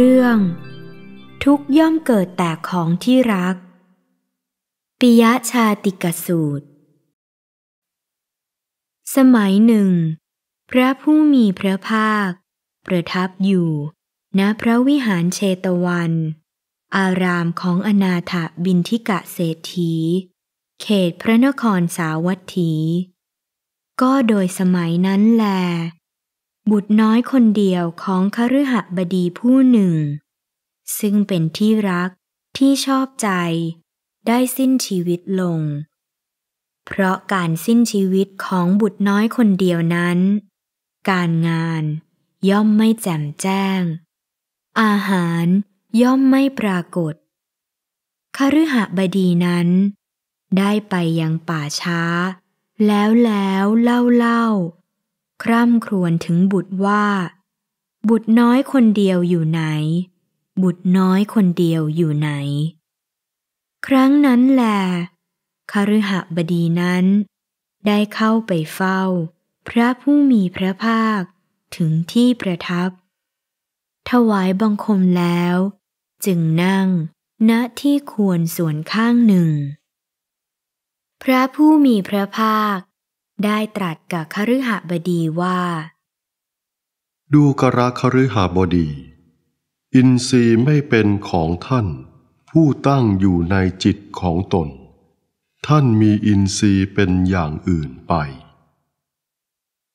เรื่อง ทุกย่อมเกิดแต่ของที่รัก ปิยะชาติกสูตร สมัยหนึ่ง พระผู้มีพระภาค ประทับอยู่ ณพระวิหารเชตวัน อารามของอนาถบินทิกะเศรษฐี เขตพระนครสาวัตถี ก็โดยสมัยนั้นแลบุตรน้อยคนเดียวของคฤหบดีผู้หนึ่ง ซึ่งเป็นที่รักที่ชอบใจได้สิ้นชีวิตลง เพราะการสิ้นชีวิตของบุตรน้อยคนเดียวนั้น การงานย่อมไม่แจ่มแจ้ง อาหารย่อมไม่ปรากฏคฤหบดีนั้น ได้ไปยังป่าช้า แล้วแล้วเล่าเล่าคร่ำครวญถึงบุตรว่า บุตรน้อยคนเดียวอยู่ไหน บุตรน้อยคนเดียวอยู่ไหน ครั้งนั้นแหลคฤหบดีนั้น ได้เข้าไปเฝ้า พระผู้มีพระภาคถึงที่ประทับ ถวายบังคมแล้ว จึงนั่งณที่ควรส่วนข้างหนึ่ง พระผู้มีพระภาคได้ตรัสกับคฤหบดีว่า ดูกระคฤหบดี อินทรีย์ไม่เป็นของท่าน ผู้ตั้งอยู่ในจิตของตน ท่านมีอินทรีย์เป็นอย่างอื่นไป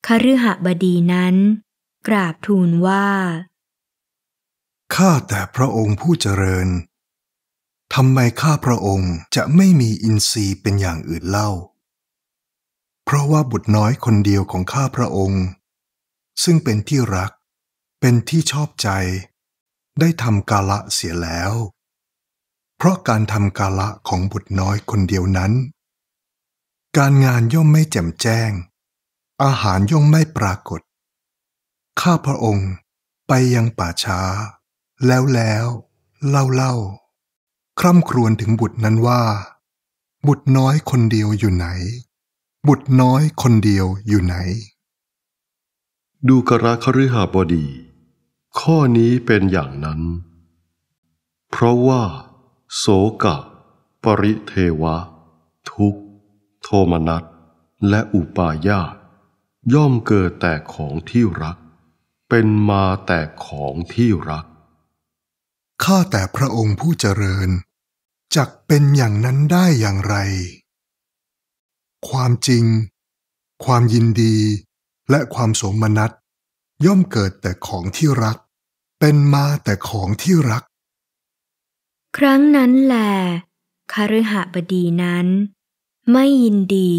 คฤหบดีนั้น กราบทูลว่า ข้าแต่พระองค์ผู้เจริญทำไมข้าพระองค์จะไม่มีอินทรีย์เป็นอย่างอื่นเล่าพราะว่าบุตรน้อยคนเดียวของข้าพระองค์ ซึ่งเป็นที่รักเป็นที่ชอบใจ ได้ทำกาละเสียแล้ว เพราะการทำกาละของบุตรน้อยคนเดียวนั้น การงานย่อมไม่แจ่มแจ้ง อาหารย่อมไม่ปรากฏ ข้าพระองค์ไปยังป่าช้า แล้วแล้วเล่าเล่าคร่ำครวญถึงบุตรนั้นว่า บุตรน้อยคนเดียวอยู่ไหนบุตรน้อยคนเดียวอยู่ไหน ดูกระคฤหบดี ข้อนี้เป็นอย่างนั้น เพราะว่าโสกะปริเทวะ ทุกโทมนัสและอุปาญาตย่อมเกิดแต่ของที่รัก เป็นมาแต่ของที่รัก ข้าแต่พระองค์ผู้เจริญ จักเป็นอย่างนั้นได้อย่างไรความจริง ความยินดีและความสมนัสย่อมเกิดแต่ของที่รัก เป็นมาแต่ของที่รัก ครั้งนั้นแหลคารหบดีนั้น ไม่ยินดี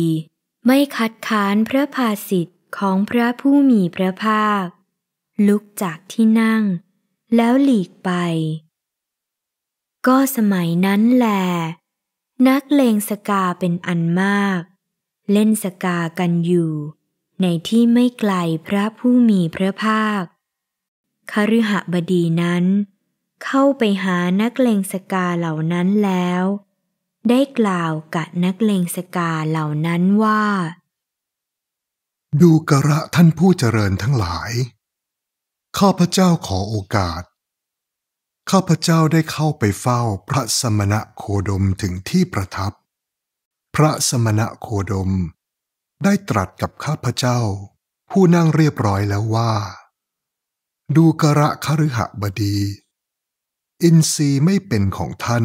ไม่คัดค้านพระภาสิทธิ์ของพระผู้มีพระภาคลุกจากที่นั่ง แล้วหลีกไป ก็สมัยนั้นแหลนักเลงสกาเป็นอันมากเล่นสกากันอยู่ในที่ไม่ไกลพระผู้มีพระภาคคฤหบดีนั้นเข้าไปหานักเลงสกาเหล่านั้นแล้ว ได้กล่าวกับนักเลงสกาเหล่านั้นว่า ดูกระท่านผู้เจริญทั้งหลาย ข้าพเจ้าขอโอกาสข้าพเจ้าได้เข้าไปเฝ้าพระสมณะโคดมถึงที่ประทับพระสมณะโคดม ได้ตรัสกับข้าพเจ้า ผู้นั่งเรียบร้อยแล้วว่า ดูกระคฤหบดี อินทรีย์ไม่เป็นของท่าน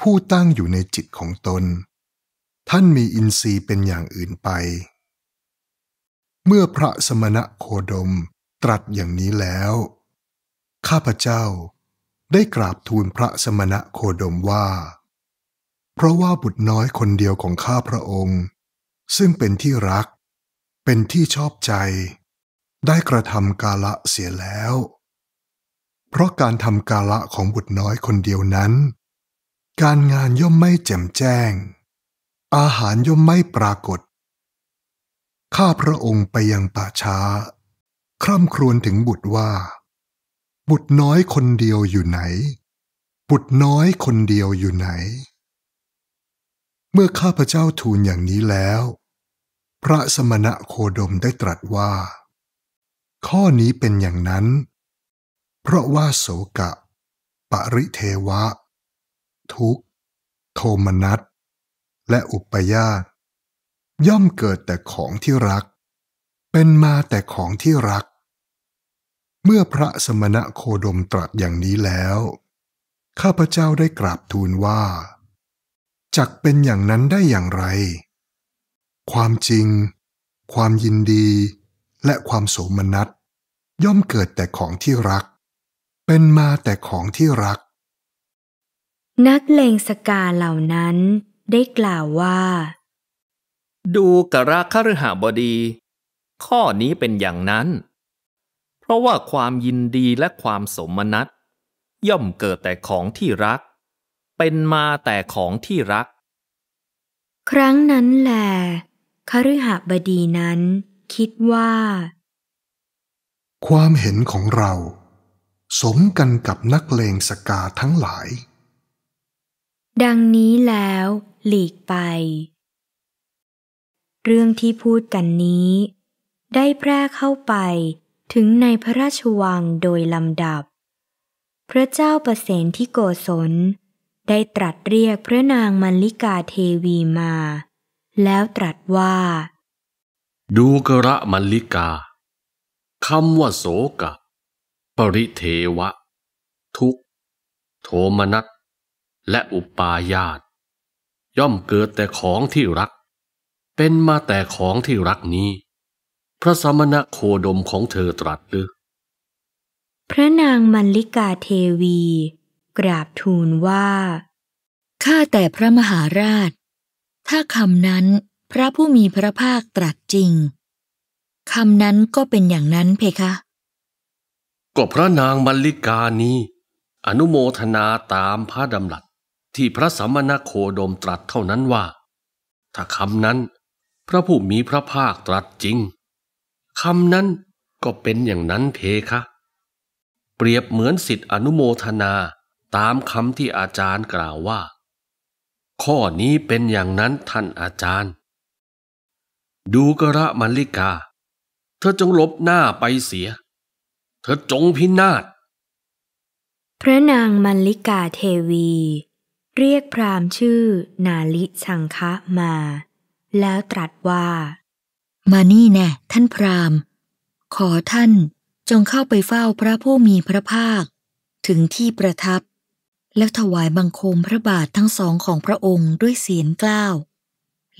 ผู้ตั้งอยู่ในจิตของตน ท่านมีอินทรีย์เป็นอย่างอื่นไป เมื่อพระสมณะโคดมตรัสอย่างนี้แล้วข้าพเจ้าได้กราบทูลพระสมณะโคดมว่าเพราะว่าบุตรน้อยคนเดียวของข้าพระองค์ ซึ่งเป็นที่รักเป็นที่ชอบใจ ได้กระทำกาละเสียแล้ว เพราะการทำกาละของบุตรน้อยคนเดียวนั้น การงานย่อมไม่แจ่มแจ้ง อาหารย่อม ไม่ปรากฏ ข้าพระองค์ไปยังป่าช้า คร่ำครวญถึงบุตรว่า บุตรน้อยคนเดียวอยู่ไหน บุตรน้อยคนเดียวอยู่ไหนเมื่อข้าพเจ้าทูลอย่างนี้แล้ว พระสมณะโคดมได้ตรัสว่า ข้อนี้เป็นอย่างนั้น เพราะว่าโสกะ ปริเทวะ ทุกโทมนัส และอุปยาตย่อมเกิดแต่ของที่รัก เป็นมาแต่ของที่รัก เมื่อพระสมณะโคดมตรัสอย่างนี้แล้ว ข้าพเจ้าได้กราบทูลว่าจักเป็นอย่างนั้นได้อย่างไร ความจริง ความยินดี และความโสมนัสย่อมเกิดแต่ของที่รัก เป็นมาแต่ของที่รัก นักเลงสกาเหล่านั้นได้กล่าวว่า ดูกระคฤหาบดี ข้อนี้เป็นอย่างนั้น เพราะว่าความยินดีและความสมนัตย่อมเกิดแต่ของที่รักเป็นมาแต่ของที่รัก ครั้งนั้นแหลคฤหบดีนั้นคิดว่า ความเห็นของเรา สมกันกับนักเลงสกาทั้งหลาย ดังนี้แล้วหลีกไป เรื่องที่พูดกันนี้ ได้แพร่เข้าไปถึงในพระราชวังโดยลำดับ พระเจ้าประเสนที่โกศลได้ตรัสเรียกพระนางมัลลิกาเทวีมา แล้วตรัสว่า ดูกระมัลลิกาคำว่าโสกะปริเทวะ ทุกโทมนัสและอุปาญาต ย่อมเกิดแต่ของที่รัก เป็นมาแต่ของที่รักนี้ พระสมณะโคดมของเธอตรัสหรือ พระนางมัลลิกาเทวีกราบทูลว่าข้าแต่พระมหาราช ถ้าคำนั้นพระผู้มีพระภาคตรัสจริงคำนั้นก็เป็นอย่างนั้นเพคะก็พระนางมัลลิกานี้อนุโมทนาตามพระดำรัสที่พระสัมมาณโคดมตรัสเท่านั้นว่า ถ้าคำนั้น พระผู้มีพระภาคตรัสจริงคำนั้นก็เป็นอย่างนั้นเพคะ เปรียบเหมือนสิทธิอนุโมทนาตามคำที่อาจารย์กล่าวว่า ข้อนี้เป็นอย่างนั้นท่านอาจารย์ ดูกระมัลลิกา เธอจงลบหน้าไปเสีย เธอจงพินาศ พระนางมัลลิกาเทวีเรียกพราหมณ์ชื่อนาลิชังคะมา แล้วตรัสว่า มานี่แน่ท่านพราหมณ์ ขอท่านจงเข้าไปเฝ้าพระผู้มีพระภาค ถึงที่ประทับแล้วถวายบังคมพระบาททั้งสองของพระองค์ด้วยเสียงกล้าว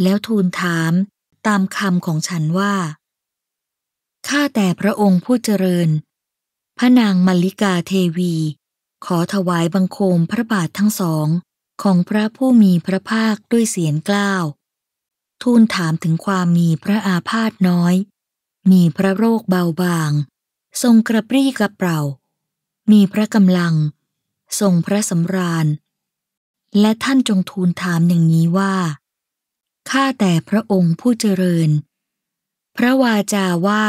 แล้วทูลถามตามคำของฉันว่า ข้าแต่พระองค์ผู้เจริญ พระนางมัลลิกาเทวี ขอถวายบังคมพระบาททั้งสอง ของพระผู้มีพระภาคด้วยเสียงกล้าวทูลถามถึงความมีพระอาพาธน้อย มีพระโรคเบาบาง ทรงกระปรี้กระเปร่า มีพระกำลังทรงพระสำราญและท่านจงทูลถามอย่างนี้ว่า ข้าแต่พระองค์ผู้เจริญ พระวาจาว่า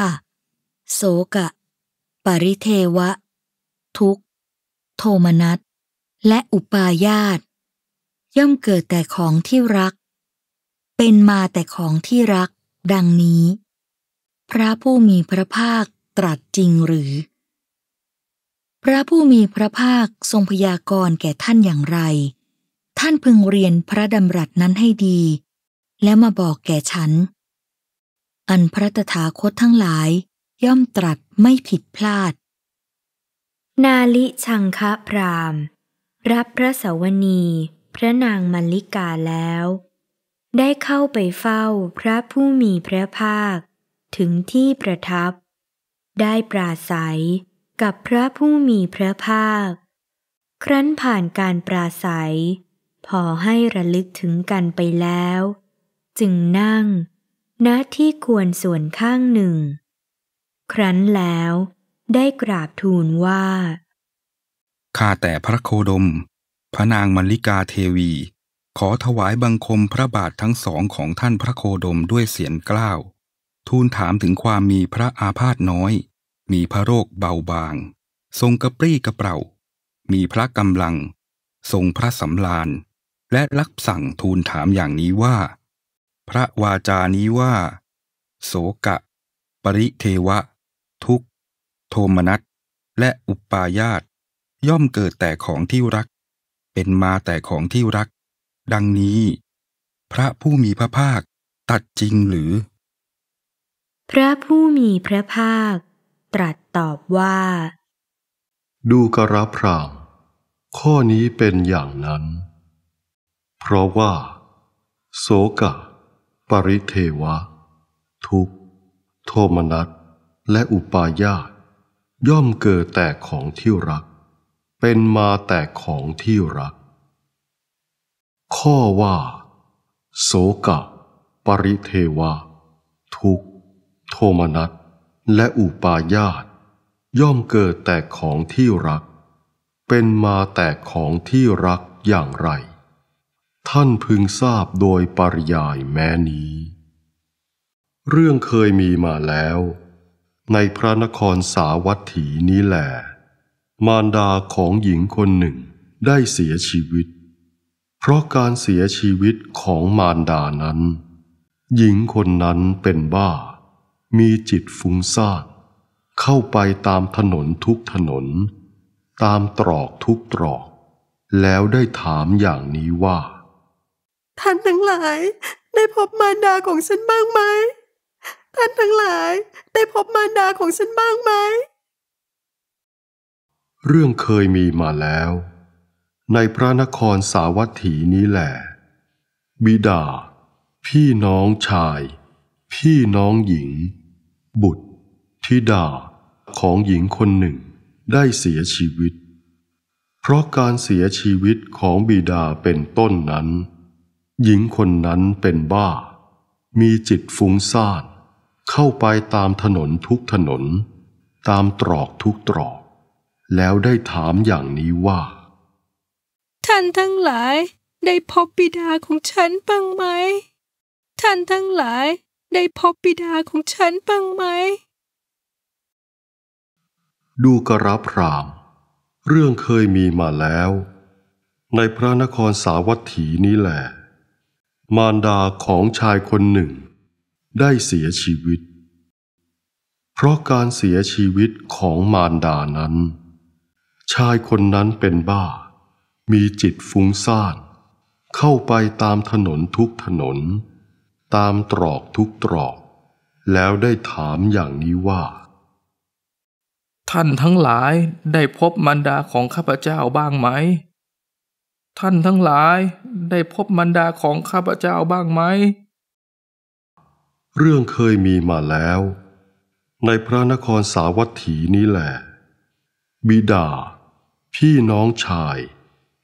โสกะ ปริเทวะ ทุกโทมนัสและอุปาญาต ย่อมเกิดแต่ของที่รัก เป็นมาแต่ของที่รัก ดังนี้ พระผู้มีพระภาคตรัสจริงหรือพระผู้มีพระภาคทรงพยากรณ์แก่ท่านอย่างไร ท่านพึงเรียนพระดำรัสนั้นให้ดี แล้วมาบอกแก่ฉัน อันพระตถาคตทั้งหลายย่อมตรัสไม่ผิดพลาด นาลิชังคะพราม รับพระสวนีพระนางมัลลิกาแล้ว ได้เข้าไปเฝ้าพระผู้มีพระภาคถึงที่ประทับ ได้ปราศัยกับพระผู้มีพระภาค ครั้นผ่านการปราศัย พอให้ระลึกถึงกันไปแล้ว จึงนั่ง ณที่ควรส่วนข้างหนึ่ง ครั้นแล้วได้กราบทูลว่า ข้าแต่พระโคดมพระนางมลิกาเทวี ขอถวายบังคมพระบาททั้งสองของท่านพระโคดมด้วยเสียงกล้าว ทูลถามถึงความมีพระอาพาธน้อยมีพระโรคเบาบาง ทรงกระปรี้กระเปร่า มีพระกำลัง ทรงพระสำราญ และรับสั่งทูลถามอย่างนี้ว่า พระวาจานี้ว่า โสกะ ปริเทวะ ทุกโทมนัสและอุปาญาต ย่อมเกิดแต่ของที่รัก เป็นมาแต่ของที่รัก ดังนี้ พระผู้มีพระภาคตัดจริงหรือ พระผู้มีพระภาคตรัสตอบว่า ดูกระพรามข้อนี้เป็นอย่างนั้น เพราะว่าโสกะปริเทวะ ทุกโทมนัสและอุปาญาตย่อมเกิดแต่ของที่รัก เป็นมาแต่ของที่รัก ข้อว่าโสกะปริเทวะ ทุกโทมนัสและอุปาญาตย่อมเกิดแต่ของที่รัก เป็นมาแต่ของที่รักอย่างไร ท่านพึงทราบโดยปริยายแม้นี้ เรื่องเคยมีมาแล้ว ในพระนครสาวัตถีนี้แหลมารดาของหญิงคนหนึ่งได้เสียชีวิต เพราะการเสียชีวิตของมารดานั้น หญิงคนนั้นเป็นบ้ามีจิตฟุ้งซ่านเข้าไปตามถนนทุกถนน ตามตรอกทุกตรอก แล้วได้ถามอย่างนี้ว่า ท่านทั้งหลาย ได้พบมารดาของฉันบ้างไหมท่านทั้งหลายได้พบมารดาของฉันบ้างไหมเรื่องเคยมีมาแล้ว ในพระนครสาวัตถีนี้แหละบิดา พี่น้องชาย พี่น้องหญิงบุตรธิดา ของหญิงคนหนึ่งได้เสียชีวิต เพราะการเสียชีวิตของบิดาเป็นต้นนั้น หญิงคนนั้นเป็นบ้า มีจิตฟุ้งซ่าน เข้าไปตามถนนทุกถนน ตามตรอกทุกตรอก แล้วได้ถามอย่างนี้ว่า ท่านทั้งหลายได้พบบิดาของฉันบ้างไหม ท่านทั้งหลายได้พบบิดาของฉันบ้างไหม ดูกระพราม เรื่องเคยมีมาแล้ว ในพระนครสาวัตถีนี้แหละ มารดาของชายคนหนึ่ง ได้เสียชีวิต เพราะการเสียชีวิตของมารดานั้น ชายคนนั้นเป็นบ้า มีจิตฟุ้งซ่าน เข้าไปตามถนนทุกถนนตามตรอกทุกตรอก แล้วได้ถามอย่างนี้ว่า ท่านทั้งหลายได้พบมันดาของข้าพเจ้าบ้างไหม ท่านทั้งหลายได้พบมันดาของข้าพเจ้าบ้างไหม เรื่องเคยมีมาแล้ว ในพระนครสาวัตถีนี้แหละบิดา พี่น้องชาย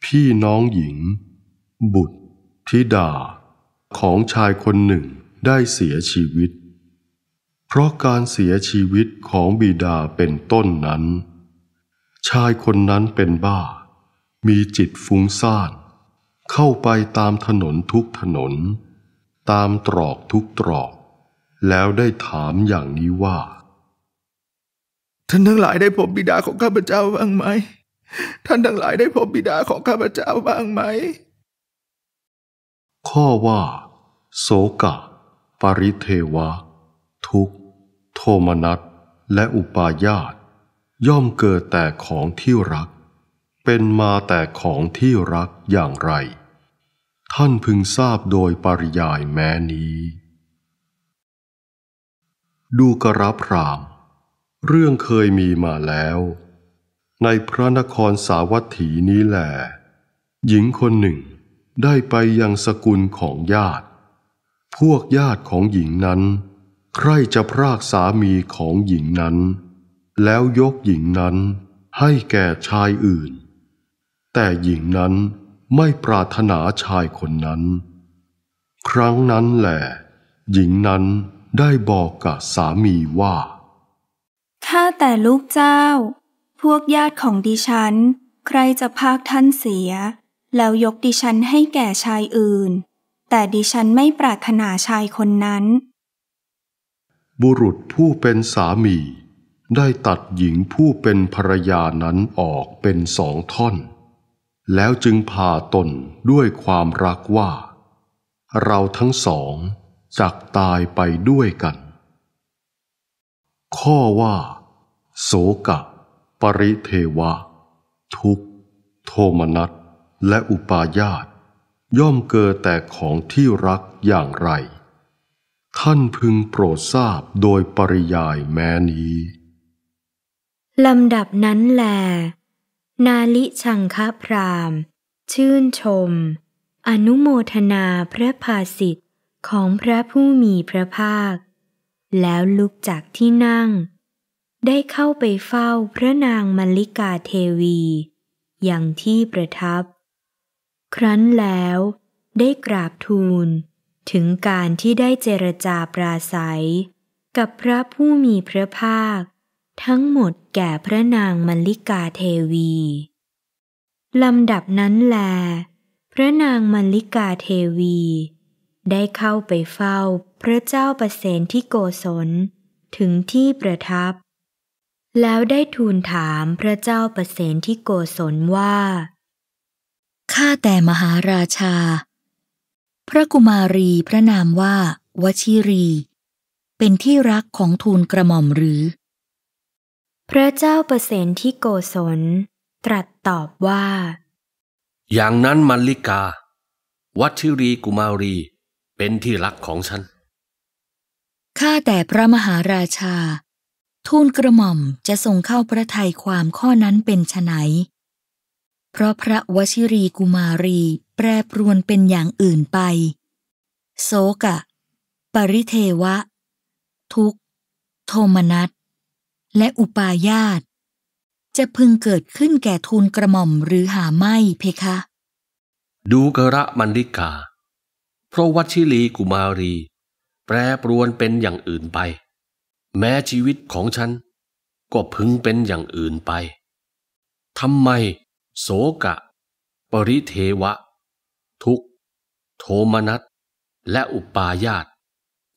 พี่น้องหญิง บุตรธิดาของชายคนหนึ่งได้เสียชีวิต เพราะการเสียชีวิตของบิดาเป็นต้นนั้น ชายคนนั้นเป็นบ้า มีจิตฟุ้งซ่าน เข้าไปตามถนนทุกถนน ตามตรอกทุกตรอก แล้วได้ถามอย่างนี้ว่า ท่านทั้งหลายได้พบบิดาของข้าพเจ้าบ้างไหม ท่านทั้งหลายได้พบบิดาของข้าพเจ้าบ้างไหมข้อว่าโสกะ ปริเทวะ ทุกโทมนัสและอุปาญาต ย่อมเกิดแต่ของที่รัก เป็นมาแต่ของที่รักอย่างไร ท่านพึงทราบโดยปริยายแม้นี้ ดูกระพรามเรื่องเคยมีมาแล้ว ในพระนครสาวัตถีนี้แหละหญิงคนหนึ่งได้ไปยังสกุลของญาติ พวกญาติของหญิงนั้น ใครจะพรากสามีของหญิงนั้น แล้วยกหญิงนั้นให้แก่ชายอื่น แต่หญิงนั้นไม่ปรารถนาชายคนนั้น ครั้งนั้นแหละหญิงนั้นได้บอกกับสามีว่าข้าแต่ลูกเจ้า พวกญาติของดิฉัน ใครจะพากท่านเสียแล้วยกดิฉันให้แก่ชายอื่น แต่ดิฉันไม่ปรารถนาชายคนนั้น บุรุษผู้เป็นสามี ได้ตัดหญิงผู้เป็นภรรยานั้นออกเป็นสองท่อน แล้วจึงพาตนด้วยความรักว่า เราทั้งสองจักตายไปด้วยกัน ข้อว่า โสกะ ปริเทวะ ทุกโทมนัสและอุปาญาตย่อมเกิดแต่ของที่รักอย่างไร ท่านพึงโปรดทราบโดยปริยายแม้นี้ ลำดับนั้นแล นาลิชังคพราม ชื่นชม อนุโมทนาพระภาสิทธิ์ของพระผู้มีพระภาค แล้วลุกจากที่นั่ง ได้เข้าไปเฝ้าพระนางมัลลิกาเทวีอย่างที่ประทับครั้นแล้ว ได้กราบทูลถึงการที่ได้เจรจาปราศัย กับพระผู้มีพระภาค ทั้งหมดแก่พระนางมัลลิกาเทวี ลำดับนั้นแล พระนางมัลลิกาเทวี ได้เข้าไปเฝ้าพระเจ้าประเสนที่โกศลถึงที่ประทับ แล้วได้ทูลถามพระเจ้าประเสนที่โกศลว่าข้าแต่มหาราชา พระกุมารีพระนามว่าวชิรี เป็นที่รักของทูลกระหม่อมหรือ พระเจ้าประเสนที่โกศลตรัสตอบว่า อย่างนั้นมัลลิกาวชิรีกุมารีเป็นที่รักของฉันข้าแต่พระมหาราชาทูลกระหม่อมจะทรงเข้าพระทัยความข้อนั้นเป็นไนเพราะพระวชิรีกุมารี แปรปรวนเป็นอย่างอื่นไป โซกะ ปริเทวะ ทุกโทมนัสและอุปาญาต จะพึงเกิดขึ้นแก่ทูลกระหม่อมหรือหาไม่เพคะ ดูกระมันดิกาเพราะวชิรีกุมารี แปรปรวนเป็นอย่างอื่นไป แม้ชีวิตของฉันก็พึงเป็นอย่างอื่นไป ทำไมโสกะ ปริเทวะทุกโทมนัสและอุปาญาต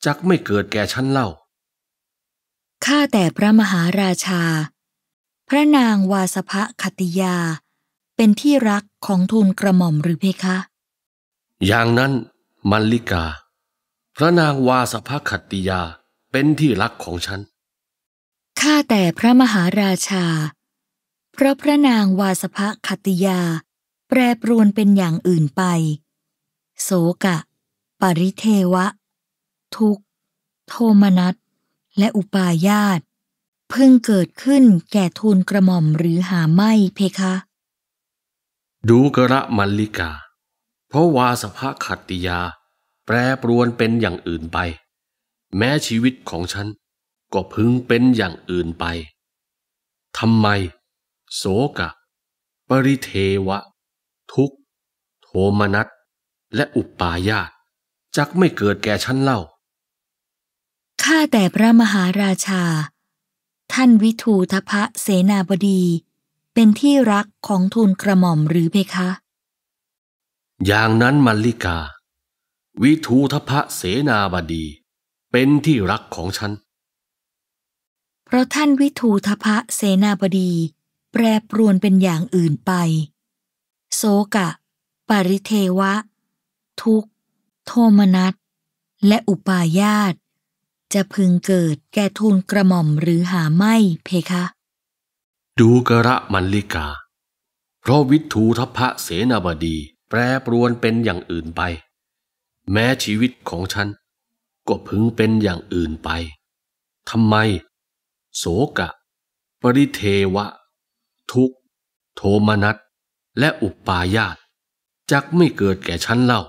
จักไม่เกิดแก่ฉันเล่า ข้าแต่พระมหาราชา พระนางวาสภะคติยา เป็นที่รักของทูลกระหม่อมหรือเพคะ อย่างนั้นมัลลิกา พระนางวาสภคติยาเป็นที่รักของฉันข้าแต่พระมหาราชาเพราะพระนางวาสภคติยา แปรปรวนเป็นอย่างอื่นไปโสกะ ปริเทวะ ทุกโทมนัสและอุปาญาต พึ่งเกิดขึ้นแก่ทูลกระหม่อมหรือหาไม่เพคะ ดูกระมัลลิกา เพราะวาสภคัตติยาแปรปรวนเป็นอย่างอื่นไป แม้ชีวิตของฉัน ก็พึงเป็นอย่างอื่นไปทำไมโสกะ ปริเทวะ ทุกโทมนัสและอุปายาตจักไม่เกิดแก่ฉันเล่า ข้าแต่พระมหาราชา ท่านวิทูทพะเสนาบดี เป็นที่รักของทูลกระหม่อมหรือเพคะ อย่างนั้นมัลลิกา วิทูทพะเสนาบดี เป็นที่รักของฉัน เพราะท่านวิทูทพะเสนาบดีแปรปรวนเป็นอย่างอื่นไปโสกะ ปริเทวะ ทุกโทมนัสและอุปาญาตจะพึงเกิดแก่ทูลกระหม่อมหรือหาไม่เพคะ ดูกระมันลิกา เพราะวิทูทพะเสนาบดีแปรปรวนเป็นอย่างอื่นไป แม้ชีวิตของฉัน ก็พึงเป็นอย่างอื่นไป ทำไมโสกะ ปริเทวะทุกข์โทมนัส และอุปาญาตจักไม่เกิดแก่ฉันเล่า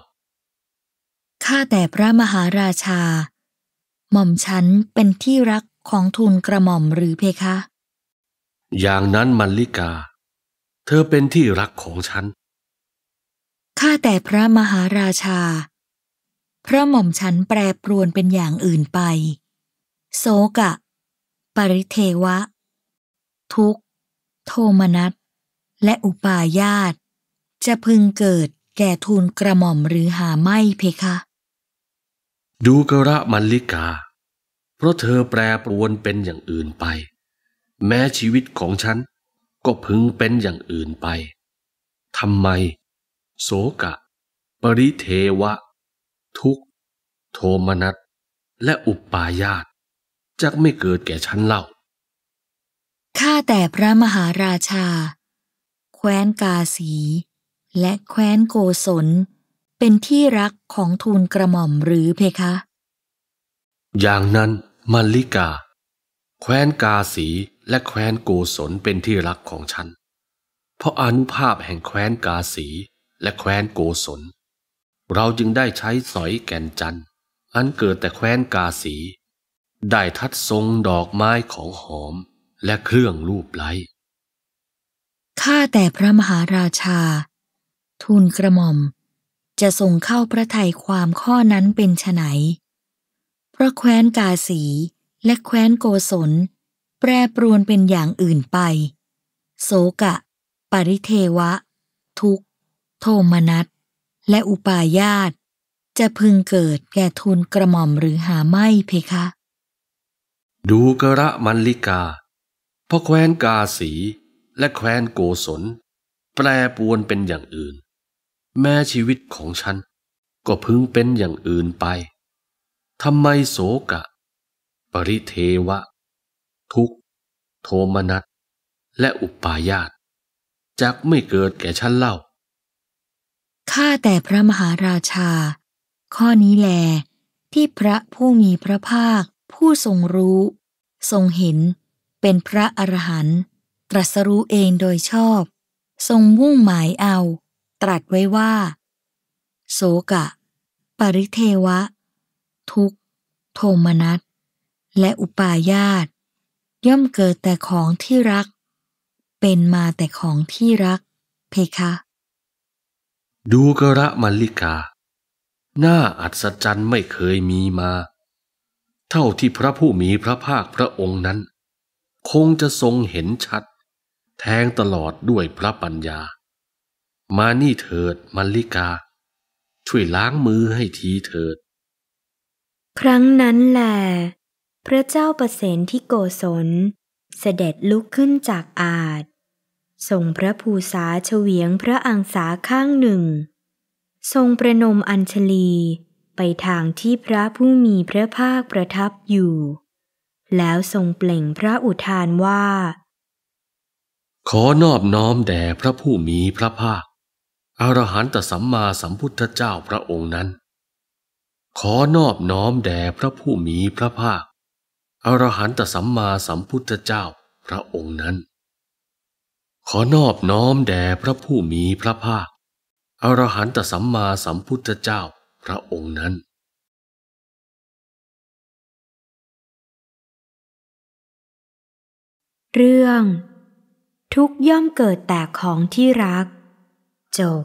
ข้าแต่พระมหาราชา หม่อมฉันเป็นที่รักของทูลกระหม่อมหรือเพคะ อย่างนั้นมัลลิกา เธอเป็นที่รักของฉัน ข้าแต่พระมหาราชา พระหม่อมฉันแปรปรวนเป็นอย่างอื่นไปโซกะ ปริเทวะ ทุกโทมนัสและอุปาญาต จะพึงเกิดแก่ทูลกระหม่อมหรือหาไม่เพคะ ดูกระมัลลิกา เพราะเธอแปรปรวนเป็นอย่างอื่นไป แม้ชีวิตของฉันก็พึงเป็นอย่างอื่นไป ทำไม โสกะ ปริเทวะ ทุกโทมนัสและอุปปายาตจักไม่เกิดแก่ฉันเล่าข้าแต่พระมหาราชา แคว้นกาสี และแคว้นโกศลเป็นที่รักของทูลกระหม่อมหรือเพคะ อย่างนั้นมัลลิกา แคว้นกาสีและแคว้นโกศลเป็นที่รักของฉัน เพราะอนุภาพแห่งแคว้นกาสีและแคว้นโกศลเราจึงได้ใช้สอยแก่นจันทร์อันเกิดแต่แคว้นกาสี ได้ทัดทรงดอกไม้ของหอมและเครื่องรูปไล้ข้าแต่พระมหาราชาทูลกระหม่อม จะส่งเข้าพระไทยความข้อนั้นเป็นไนเพราะแคว้นกาสีและแคว้นโกศล แปรปรวนเป็นอย่างอื่นไปโสกะ ปริเทวะ ทุกโทมนัส และอุปายาตจะพึงเกิดแก่ทูลกระหม่อมหรือหาไม่เพคะ ดูกระมันลิกาพราะแคว้นกาสีและแคว้นโกศล แปรปวนเป็นอย่างอื่น แม้ชีวิตของฉัน ก็พึงเป็นอย่างอื่นไปทำไมโสกะ ปริเทวะ ทุกโทมนัสและอุปาญาต จักไม่เกิดแก่ฉันเล่า ข้าแต่พระมหาราชา ข้อนี้แลที่พระผู้มีพระภาคผู้ทรงรู้ทรงเห็นเป็นพระอรหันต์ตรัสรู้เองโดยชอบ ทรงมุ่งหมายเอา ตรัสไว้ว่าโสกะ ปริเทวะ ทุกโทมนัส และอุปาญาตย่อมเกิดแต่ของที่รัก เป็นมาแต่ของที่รัก เพคะ ดูกระมัลลิกา หน้าอัศจรรย์ไม่เคยมีมา เท่าที่พระผู้มีพระภาคพระองค์นั้นคงจะทรงเห็นชัดแทงตลอดด้วยพระปัญญา มานี่เถิดมัลลิกา ช่วยล้างมือให้ทีเถิด ครั้งนั้นแหลพระเจ้าประเสนที่โกศลเสด็จลุกขึ้นจากอาจทรงพระภูษาเฉวียงพระอังสาข้างหนึ่ง ทรงประนมอัญชลีไปทางที่พระผู้มีพระภาคประทับอยู่แล้วทรงเปล่งพระอุทานว่า ขอนอบน้อมแด่พระผู้มีพระภาคอรหันตสัมมาสัมพุทธเจ้าพระองค์นั้น ขอนอบน้อมแด่พระผู้มีพระภาคอรหันตสัมมาสัมพุทธเจ้าพระองค์นั้น ขอนอบน้อมแด่พระผู้มีพระภาคอรหันตสัมมาสัมพุทธเจ้าพระองค์นั้นเรื่อง ทุกย่อมเกิดแต่ของที่รัก จบ